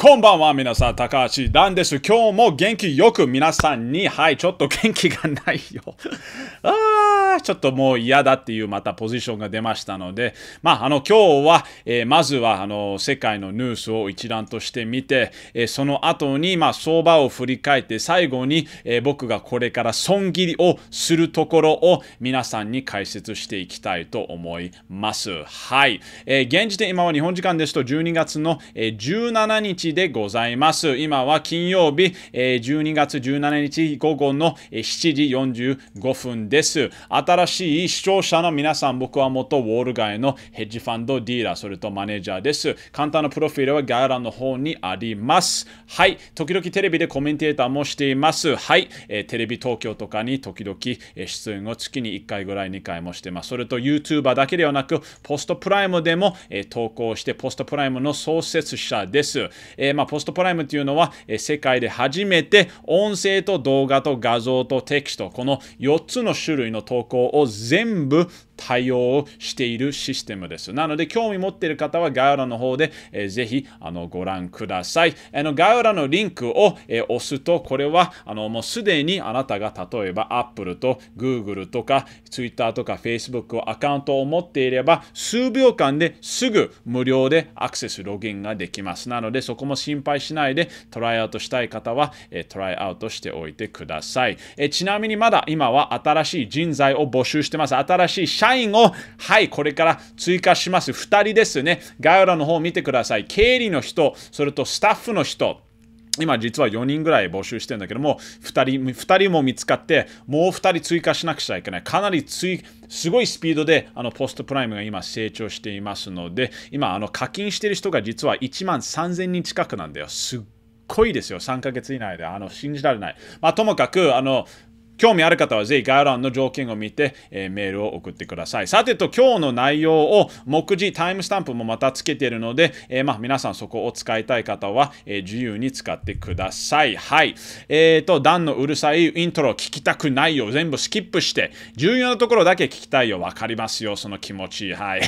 こんばんは、皆さん、高橋ダンです。今日も元気よく皆さんに、はい、ちょっと元気がないよ。あーちょっともう嫌だっていうまたポジションが出ましたので、まあ、あの今日は、えー、まずはあの世界のニュースを一覧として見て、えー、その後にまあ相場を振り返って最後に、えー、僕がこれから損切りをするところを皆さんに解説していきたいと思います。はい、えー、現時点今は日本時間ですと12月の、えー、17日でございます。今は金曜日、えー、12月17日午後の7時45分です。新しい視聴者の皆さん、僕は元ウォール街のヘッジファンドディーラー、それとマネージャーです。簡単なプロフィールは概要欄の方にあります。はい、時々テレビでコメンテーターもしています。はい、えー、テレビ東京とかに時々出演を月に1回ぐらい2回もしてます。それと YouTuber だけではなく、ポストプライムでも、えー、投稿して、ポストプライムの創設者です。えー、まあ、ポストプライムというのは、え世界で初めて音声と動画と画像とテキスト、この4つの種類の投稿こを全部対応をしているシステムです。なので、興味持っている方は概要欄の方で、えー、ぜひあのご覧ください。あの概要欄のリンクを、えー、押すと、これはあのもうすでにあなたが例えば Apple と Google とか Twitter とか Facebook をアカウントを持っていれば、数秒間ですぐ無料でアクセスログインができます。なので、そこも心配しないでトライアウトしたい方は、えー、トライアウトしておいてください。えちなみにまだ今は新しい人材を募集してます。新しい社インを、はい、これから追加します。2人ですね。概要欄の方を見てください。経理の人、それとスタッフの人、今実は4人ぐらい募集してるんだけども2人 ,2 人も見つかってもう2人追加しなくちゃいけないかなりいすごいスピードであのポストプライムが今成長していますので今あの課金してる人が実は1万3000人近くなんだよすっごいですよ3ヶ月以内であの信じられない、まあ、ともかくあの興味ある方はぜひ概要欄の条件を見て、えー、メールを送ってください。さてと、今日の内容を目次、タイムスタンプもまたつけているので、えー、まあ、皆さんそこを使いたい方は、えー、自由に使ってください。はい。えっ、と、段のうるさいイントロ聞きたくないよ。全部スキップして、重要なところだけ聞きたいよ。わかりますよ。その気持ち。はい。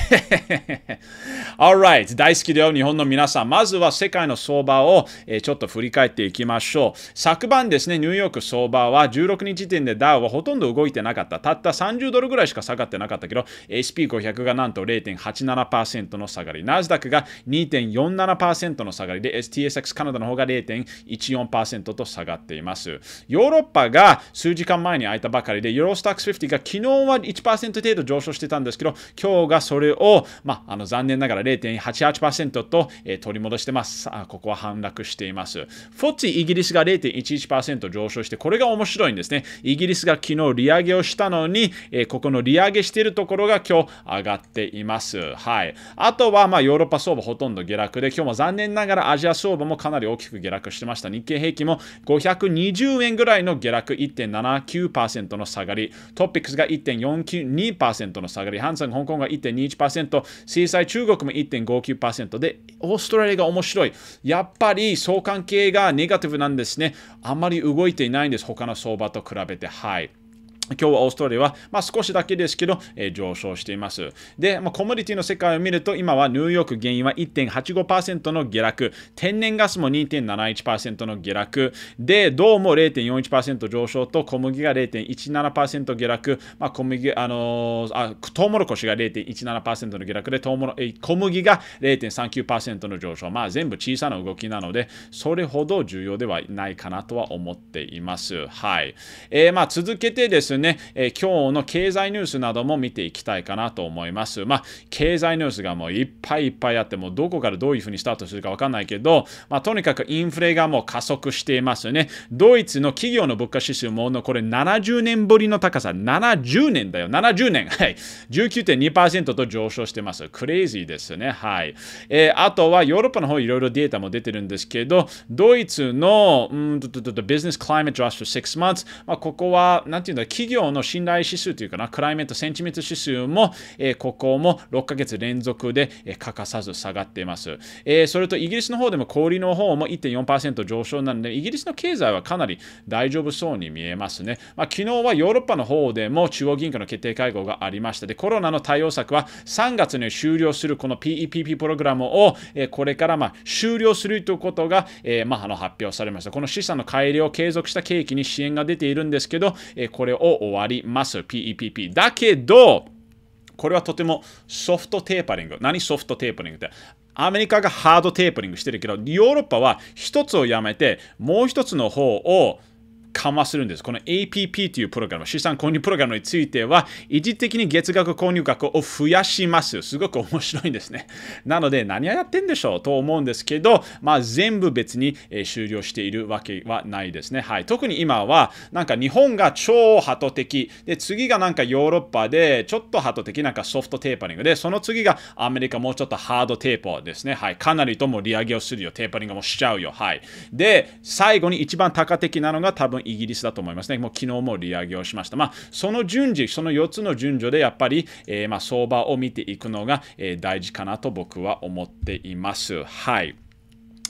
Alright。大好きだよ、日本の皆さん。まずは世界の相場を、えちょっと振り返っていきましょう。昨晩ですね、ニューヨーク相場は16日時点点でダウはほとんど動いてなかった。たった30ドルぐらいしか下がってなかったけど、SP500 がなんと0.87%の下がり、ナスダックが2.47%の下がりで、STSX カナダの方が0.14%と下がっています。ヨーロッパが数時間前に開いたばかりで、ヨーロスタックス50が昨日は1%程度上昇してたんですけど、今日がそれを、まあ、あの残念ながら0.88%と、えー、取り戻してます。あここは反落しています。フォッチイギリスが0.11%上昇して、これが面白いんですね。イイギリスが昨日利上げをしたのに、えー、ここの利上げしているところが今日上がっています。はい、あとはまヨーロッパ相場ほとんど下落で、今日も残念ながらアジア相場もかなり大きく下落してました。日経平均も520円ぐらいの下落1.79%の下がり、トピックスが1 4 2の下がり、ハンサン香港が1.21%、制裁中国も1.59%で、オーストラリアが面白い。やっぱり相関系がネガティブなんですね。あんまり動いていないんです、他の相場と比べ at the height 今日はオーストラリアは、まあ、少しだけですけど、えー、上昇しています。で、まあ、コモディティの世界を見ると、今はニューヨーク原油は1.85%の下落、天然ガスも2.71%の下落、で、銅も0.41%上昇と、小麦が0.17%下落、まあ、小麦、あのー、あ、トウモロコシが0.17%の下落で、トウモロ小麦が0.39%の上昇、まあ、全部小さな動きなので、それほど重要ではないかなとは思っています。はい。えー、まあ、続けてですねですね、えー、今日の経済ニュースなども見ていきたいかなと思います。まあ、経済ニュースがもういっぱいいっぱいあって、もうどこからどういうふうにスタートするかわかんないけど、まあ、とにかくインフレがもう加速していますね。ドイツの企業の物価指数もこれ70年ぶりの高さ、70年だよ、70年。はい。19.2%と上昇してます。クレイジーですね。はい。えー、あとはヨーロッパの方いろいろデータも出てるんですけど、ドイツの、うんと、ビジネスクライメットラスト6 months、まあ、ここは、なんていうんだ、企企業の信頼指数というかな、クライメントセンチメント指数も、えここも6ヶ月連続で、え欠かさず下がっています。えそれとイギリスの方でも小売の方も1.4%上昇なので、イギリスの経済はかなり大丈夫そうに見えますね。まあ、昨日はヨーロッパの方でも中央銀行の決定会合がありました。で、コロナの対応策は3月に終了するこの PEPP プログラムを、えこれからま終了するということが、えまあ、の発表されました。この資産の改良を継続した契機に支援が出ているんですけど、えこれを終わります。PEPP。だけど、これはとてもソフトテーパリング。何ソフトテーパリングって。アメリカがハードテーパリングしてるけど、ヨーロッパは一つをやめて、もう一つの方を緩和するんです。この APP というプログラム、資産購入プログラムについては、一時的に月額購入額を増やします。すごく面白いんですね。なので、何をやってんでしょうと思うんですけど、まあ、全部別に、え終了しているわけはないですね。はい。特に今は、なんか日本が超ハト的、で、次がなんかヨーロッパで、ちょっとハト的なんかソフトテーパリングで、その次がアメリカもうちょっとハードテーパーですね。はい。かなりとも利上げをするよ。テーパリングもしちゃうよ。はい。で、最後に一番高的なのが多分イギリスだと思いますね。もう昨日も利上げをしました。まあ、その順次、その4つの順序でやっぱり、えー、まあ、相場を見ていくのが、えー、大事かなと僕は思っています。はい。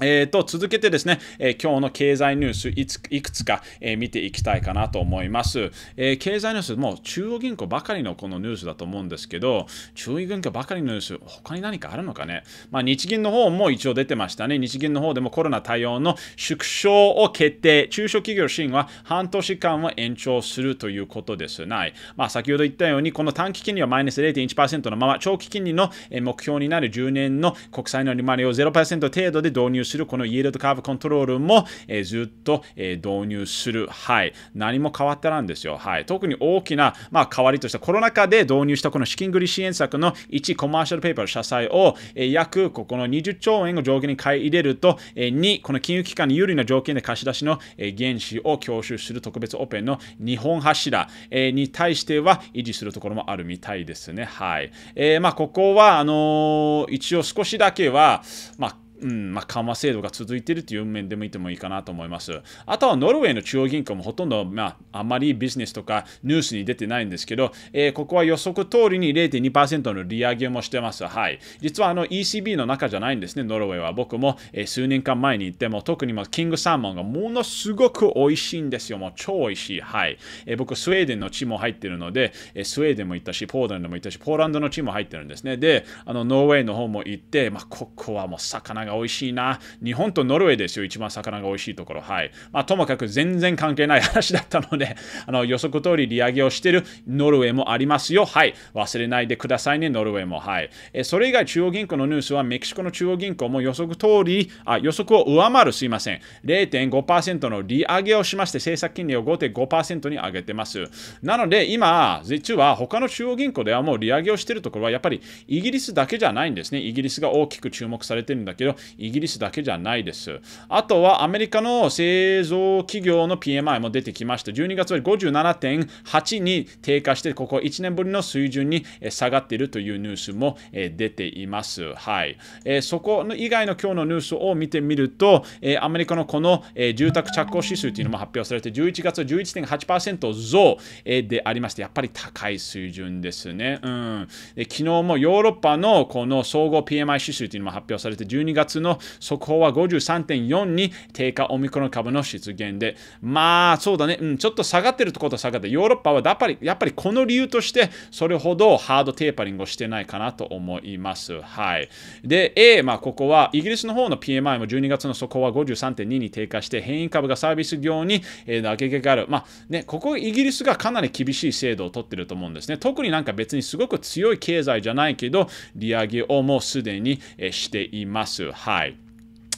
えー、と続けてですね、えー、今日の経済ニュースいついくつか、えー、見ていきたいかなと思います、えー、経済ニュース、もう中央銀行ばかりのこのニュースだと思うんですけど、中央銀行ばかりのニュース、他に何かあるのかね、まあ、日銀の方も一応出てましたね、日銀の方でもコロナ対応の縮小を決定、中小企業支援は半年間は延長するということですない、まあ、先ほど言ったように、この短期金利はマイナス0.1%のまま、長期金利の目標になる10年の国債の利回りを0%程度で導入入するこのイエルドカーブコントロールも、えー、ずっと、えー、導入する。はい。何も変わってないんですよ。はい。特に大きな、まあ、変わりとしてコロナ禍で導入したこの資金繰り支援策の1コマーシャルペーパーの社債を、えー、約ここの20兆円を上限に買い入れると、えー、2、この金融機関に有利な条件で貸し出しの、えー、原資を供襲する特別オペの2本柱、えー、に対しては維持するところもあるみたいですね。はい。えー、まあ、ここは、あのー、一応少しだけは、まあ、うんまあ、緩和制度が続いているという面でもいてもいいかなと思います。あとはノルウェーの中央銀行もほとんど、まあ、あまりビジネスとかニュースに出てないんですけど、えー、ここは予測通りに0.2%の利上げもしてます。はい、実はあの ECB の中じゃないんですね、ノルウェーは。僕も、えー、数年間前に行っても、特にもキングサーモンがものすごく美味しいんですよ。もう超美味しい。はい、えー、僕、スウェーデンの地も入ってるので、えスウェーデンも行ったし、ポーランドも行ったし、ポーランドの地も入ってるんですね。で、あのノルウェーの方も行って、まあ、ここはもう魚がが美味しいな。日本とノルウェーですよ、一番魚が美味しいところ。はい。まあ、ともかく全然関係ない話だったので、あの予測通り利上げをしてるノルウェーもありますよ。はい。忘れないでくださいね、ノルウェーも。はい。えそれ以外、中央銀行のニュースは、メキシコの中央銀行も予測通り、あ、予測を上回る、すいません。0.5%の利上げをしまして、政策金利を5.5%に上げてます。なので、今、実は他の中央銀行ではもう利上げをしてるところは、やっぱりイギリスだけじゃないんですね。イギリスが大きく注目されてるんだけど、イギリスだけじゃないです。あとはアメリカの製造企業の PMI も出てきました。12月は57.8に低下して、ここ1年ぶりの水準に下がっているというニュースも出ています。はい。そこ以外の今日のニュースを見てみると、アメリカのこの住宅着工指数というのも発表されて、11月は11.8%増でありまして、やっぱり高い水準ですね。うん、昨日もヨーロッパのこの総合 PMI 指数というのも発表されて、12月月の速報は53.4に低下オミクロン株の出現で、まあそうだね、うん、ちょっと下がってるところと下がって、ヨーロッパはやっぱりやっぱりこの理由として、それほどハードテーパリングをしてないかなと思います。はい。で、A、まあここはイギリスの方の PMI も12月の速報は53.2に低下して、変異株がサービス業に打撃がある。まあね、ここイギリスがかなり厳しい制度を取ってると思うんですね。特になんか別にすごく強い経済じゃないけど、利上げをもうすでにしています。high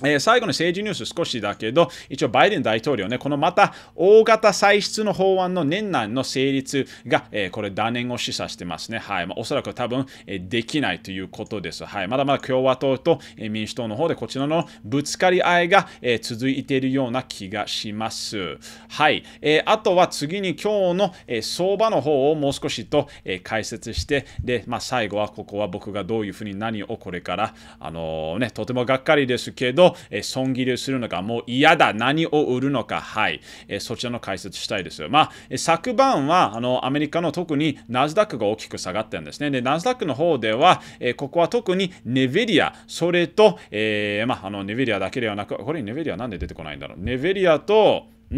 え最後に政治ニュース少しだけど、一応バイデン大統領ね、このまた大型歳出の法案の年内の成立が、えー、これ断念を示唆してますね。はい。まあ、おそらく多分、えー、できないということです。はい。まだまだ共和党と、え民主党の方でこちらのぶつかり合いが、え続いているような気がします。はい。えあとは次に今日の、え相場の方をもう少しと、え解説して、で、まあ、最後はここは僕がどういうふうに何をこれから、あのね、とてもがっかりですけど、を損切りするのか、もう嫌だ、何を売るのか、はい、そちらの解説したいです。まあ、昨晩はあのアメリカの特にナズダックが大きく下がってるんですね。で、ナズダックの方では、ここは特にネベリア、それと、えー、まあ、あのネベリアだけではなく、これネベリアなんで出てこないんだろう。ネベリアと、ん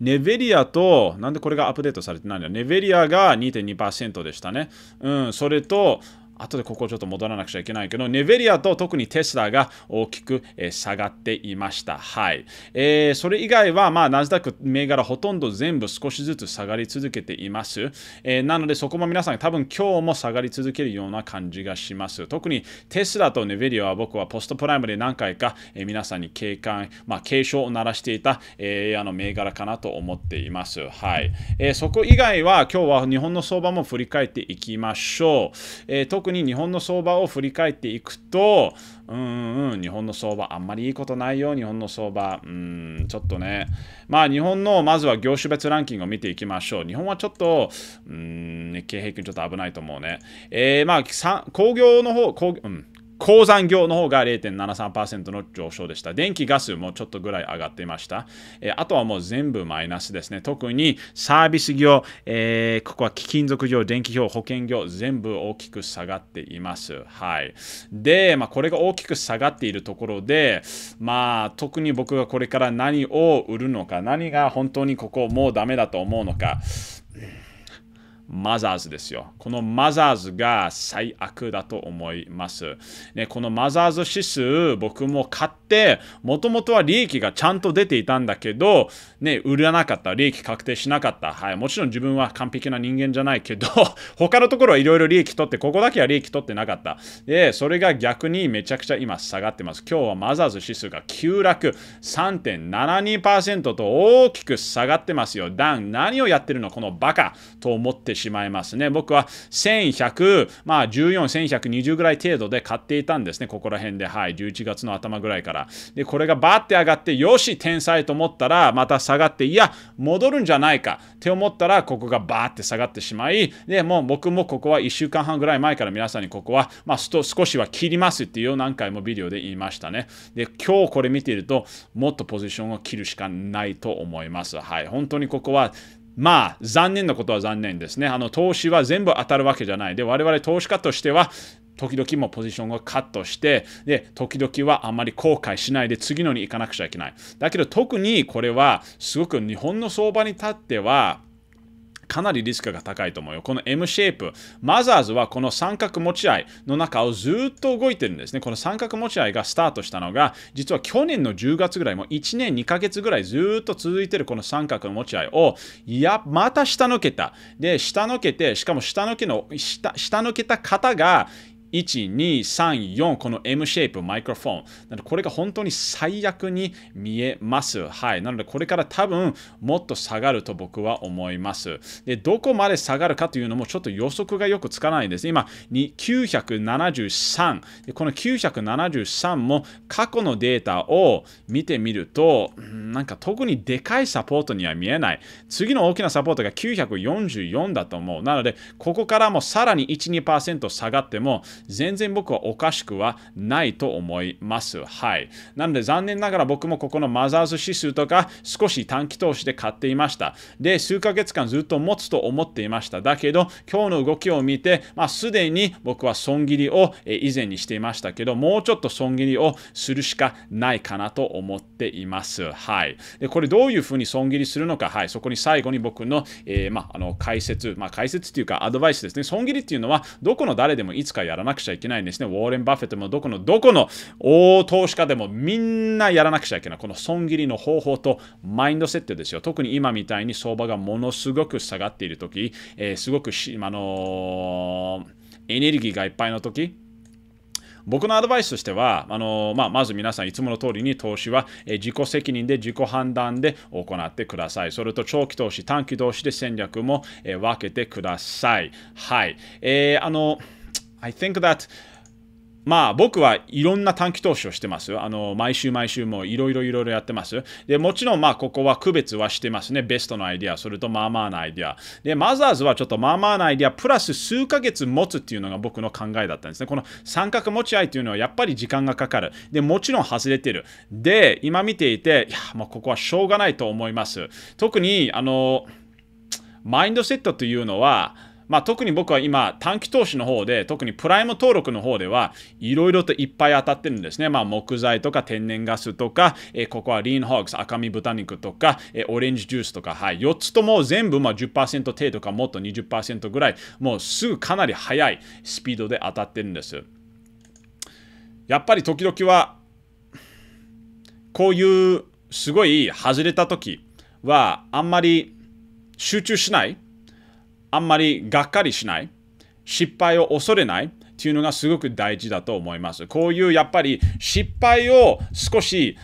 ネベリアと、なんでこれがアップデートされてないんだネベリアが2.2%でしたね。うん、それと、後でここちょっと戻らなくちゃいけないけど、ネベリアと特にテスラが大きく、え下がっていました。はい。えー、それ以外は、まあ、なぜだく銘柄ほとんど全部少しずつ下がり続けています。えー、なので、そこも皆さん多分今日も下がり続けるような感じがします。特にテスラとネベリアは僕はポストプライムで何回か、え皆さんに警官、まあ、警鐘を鳴らしていた、えー、あの銘柄かなと思っています。はい。えー、そこ以外は今日は日本の相場も振り返っていきましょう。えー、特に日本の相場を振り返っていくと、うんうん、日本の相場あんまりいいことないよ、日本の相場。うん、ちょっとね。まあ日本のまずは業種別ランキングを見ていきましょう。日本はちょっと、うん、日経平均ちょっと危ないと思うね。えー、まあ、工業の方、工業、うん。鉱山業の方が0.73%の上昇でした。電気、ガスもちょっとぐらい上がっていました。えー、あとはもう全部マイナスですね。特にサービス業、えー、ここは貴金属業、電気業、保険業、全部大きく下がっています。はい。で、まあ、これが大きく下がっているところで、まあ、特に僕がこれから何を売るのか、何が本当にここもうダメだと思うのか。マザーズですよ。このマザーズが最悪だと思います。ね、このマザーズ指数、僕も買って、もともとは利益がちゃんと出ていたんだけど、ね、売らなかった、利益確定しなかった。はい、もちろん自分は完璧な人間じゃないけど、他のところはいろいろ利益取って、ここだけは利益取ってなかった。で、それが逆にめちゃくちゃ今下がってます。今日はマザーズ指数が急落3.72%と大きく下がってますよ。ダン、何をやってるのこのバカと思ってしまいますね。僕は1100、まあ14、1120ぐらい程度で買っていたんですね。ここら辺で。はい。11月の頭ぐらいから。で、これがバーって上がって、よし、天才と思ったら、また下がって、いや、戻るんじゃないかって思ったら、ここがバーって下がってしまい、で、もう僕もここは1週間半ぐらい前から皆さんにここは、まあ、少しは切りますっていう何回もビデオで言いましたね。で、今日これ見ていると、もっとポジションを切るしかないと思います。はい。本当にここはまあ残念なことは残念ですね。あの投資は全部当たるわけじゃない。で、我々投資家としては、時々もポジションをカットして、で、時々はあまり後悔しないで次のに行かなくちゃいけない。だけど特にこれはすごく日本の相場に立っては、かなりリスクが高いと思うよ。この M シェイプ、マザーズはこの三角持ち合いの中をずっと動いてるんですね。この三角持ち合いがスタートしたのが、実は去年の10月ぐらい、も1年2ヶ月ぐらいずっと続いてるこの三角の持ち合いを、いや、また下抜けた。で、下抜けて、しかも下抜けの、下下抜けた方が、1234この M シェイプマイクロフォンなのでこれが本当に最悪に見えますはいなのでこれから多分もっと下がると僕は思いますでどこまで下がるかというのもちょっと予測がよくつかないんです今973でこの973も過去のデータを見てみるとなんか特にでかいサポートには見えない次の大きなサポートが944だと思うなのでここからもさらに12%下がっても全然僕はおかしくはないと思います。はい。なので残念ながら僕もここのマザーズ指数とか少し短期投資で買っていました。で、数ヶ月間ずっと持つと思っていました。だけど、今日の動きを見て、まあ、すでに僕は損切りを以前にしていましたけど、もうちょっと損切りをするしかないかなと思っています。はい。で、これどういうふうに損切りするのか、はい、そこに最後に僕の、えー、まあ、あの解説、まあ、解説っていうかアドバイスですね。損切りっていうのは、どこの誰でもいつかやらないなくちゃいけないんですね。ウォーレン・バフェットもどこのどこの大投資家でもみんなやらなくちゃいけない。この損切りの方法とマインドセットですよ。特に今みたいに相場がものすごく下がっているとき、えー、すごくあのー、エネルギーがいっぱいのとき、僕のアドバイスとしては、あのまあ、まず皆さんいつもの通りに投資は、え自己責任で自己判断で行ってください。それと長期投資、短期投資で戦略も、え分けてください。はい。えー、あの I think that まあ僕はいろんな短期投資をしてます。あの、毎週毎週もいろいろいろやってます。で、もちろんまあここは区別はしてますね。ベストのアイディア、それとまあまあなアイディア。で、マザーズはちょっとまあまあなアイディア、プラス数ヶ月持つっていうのが僕の考えだったんですね。この三角持ち合いっていうのはやっぱり時間がかかる。で、もちろん外れてる。で、今見ていて、いや、もうここはしょうがないと思います。特に、あの、マインドセットというのは、まあ、特に僕は今、短期投資の方で、特にプライム登録の方では、いろいろといっぱい当たってるんですね。まあ、木材とか天然ガスとか、えー、ここはリーンホークス、赤身豚肉とか、えー、オレンジジュースとか、はい、4つとも全部、まあ10、程度かもっと20%ぐらい、もうすぐかなり速いスピードで当たってるんです。やっぱり時々は、こういうすごい外れた時は、あんまり集中しない。あんまりがっかりしない、失敗を恐れないっていうのがすごく大事だと思います。こういうやっぱり失敗を少し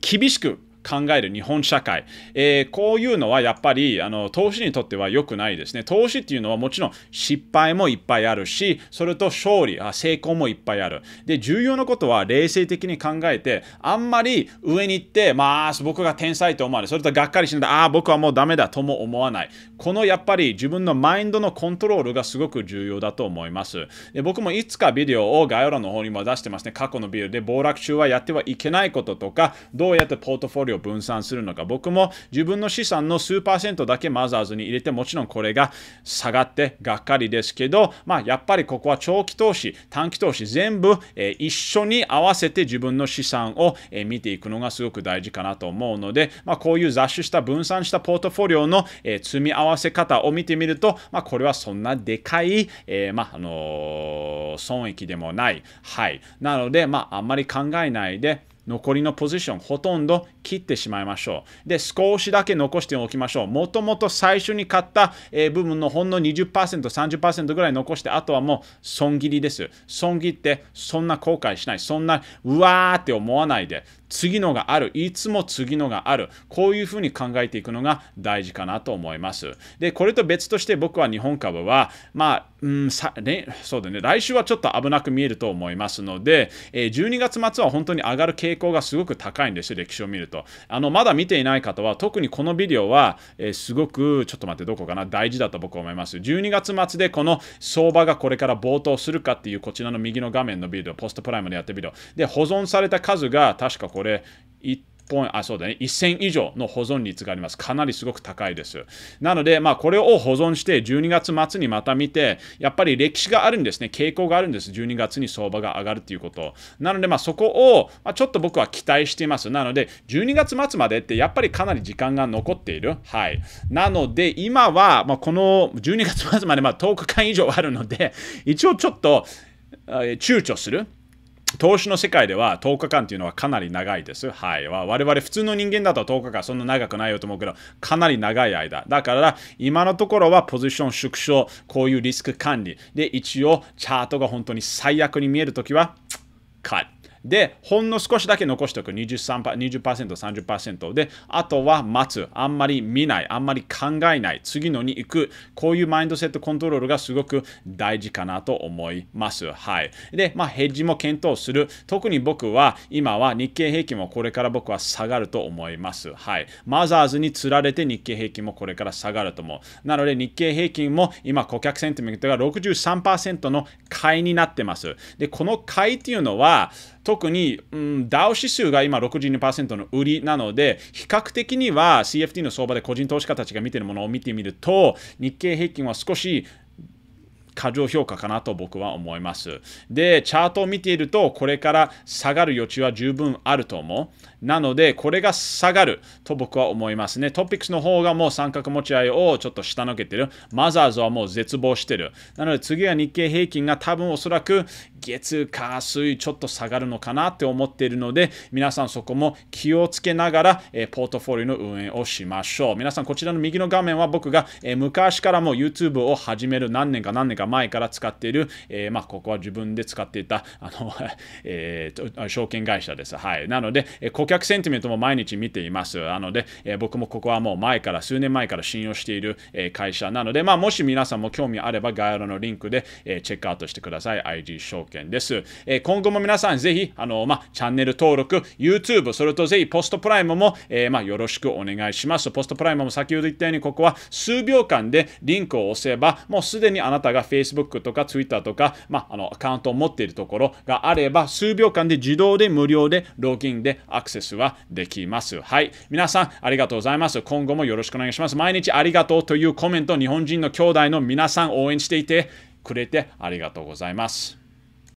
厳しく考える日本社会、えー、こういうのはやっぱりあの投資にとっては良くないですね。投資っていうのはもちろん失敗もいっぱいあるし、それと勝利、あ成功もいっぱいある。で、重要なことは冷静的に考えて、あんまり上に行って、まあ、僕が天才と思われ、それとがっかりしない。ああ、僕はもうダメだとも思わない。このやっぱり自分のマインドのコントロールがすごく重要だと思います。で僕もいつかビデオを概要欄の方にも出してますね。過去のビデオで暴落中はやってはいけないこととか、どうやってポートフォリオを分散するのか僕も自分の資産の数パーセントだけマザーズに入れてもちろんこれが下がってがっかりですけど、まあ、やっぱりここは長期投資短期投資全部、えー、一緒に合わせて自分の資産を、えー、見ていくのがすごく大事かなと思うので、まあ、こういう雑種した分散したポートフォリオの、えー、積み合わせ方を見てみると、まあ、これはそんなでかい、えまあの損益でもない。はい、なので、まあ、あんまり考えないで残りのポジションほとんど切ってしまいましょう。で、少しだけ残しておきましょう。もともと最初に買った、え部分のほんの20%、30%ぐらい残して、あとはもう損切りです。損切ってそんな後悔しない。そんな、うわーって思わないで、次のがある。いつも次のがある。こういうふうに考えていくのが大事かなと思います。で、これと別として僕は日本株は、まあ、うんさね、そうだね、来週はちょっと危なく見えると思いますので、え12月末は本当に上がる傾向がすごく高いんですよ、歴史を見ると。と。あの、まだ見ていない方は、特にこのビデオは、えー、すごく、ちょっと待って、どこかな、大事だと僕は思います。12月末でこの相場がこれから暴騰するかっていう、こちらの右の画面のビデオ、ポストプライムでやってビデオ。で、保存された数が、確かこれ、1本あそうだね1000以上の保存率がありますかなりすごく高いですなので、まあ、これを保存して12月末にまた見てやっぱり歴史があるんですね傾向があるんです12月に相場が上がるということなので、まあ、そこを、まあ、ちょっと僕は期待していますなので12月末までってやっぱりかなり時間が残っているはいなので今は、まあ、この12月末までま10日間以上あるので一応ちょっと躊躇する投資の世界では10日間っていうのはかなり長いです。はい。我々普通の人間だと10日間そんな長くないよと思うけど、かなり長い間。だから今のところはポジション縮小、こういうリスク管理。で、一応チャートが本当に最悪に見えるときは、カッで、ほんの少しだけ残しておく。23%、20%、30%。で、あとは待つ。あんまり見ない。あんまり考えない。次のに行く。こういうマインドセットコントロールがすごく大事かなと思います。はい。で、まあ、ヘッジも検討する。特に僕は、今は日経平均もこれから僕は下がると思います。はい。マザーズにつられて日経平均もこれから下がると思う。なので、日経平均も今、顧客センティメントが63%の買いになってます。で、この買いっていうのは、特に、うん、ダウ指数が今62%の売りなので、比較的には c f t の相場で個人投資家たちが見てるものを見てみると、日経平均は少し過剰評価かなと僕は思います。で、チャートを見ていると、これから下がる余地は十分あると思う。なので、これが下がると僕は思いますね。トピックスの方がもう三角持ち合いをちょっと下のけてる。マザーズはもう絶望してる。なので、次は日経平均が多分おそらく月、火、水、ちょっと下がるのかなって思っているので、皆さんそこも気をつけながら、えポートフォリオの運営をしましょう。皆さん、こちらの右の画面は僕が、え昔からも YouTube を始める何年か何年か前から使っている、えー、まあ、ここは自分で使っていた、あの、えー、証券会社です。はい。なので、え顧客センティメントも毎日見ています。なので、え僕もここはもう前から、数年前から信用している、え会社なので、まあ、もし皆さんも興味あれば、概要欄のリンクで、えチェックアウトしてください。IG 証券です。えー、今後も皆さんぜひ、あのまあ、チャンネル登録、YouTube、それとぜひポストプライムも、えー、まあ、よろしくお願いします。ポストプライムも先ほど言ったように、ここは数秒間でリンクを押せば、もうすでにあなたが Facebook とか Twitter とか、まあ、あのアカウントを持っているところがあれば、数秒間で自動で無料でログインでアクセスはできます。はい。皆さん、ありがとうございます。今後もよろしくお願いします。毎日ありがとうというコメント、日本人の兄弟の皆さん応援していてくれてありがとうございます。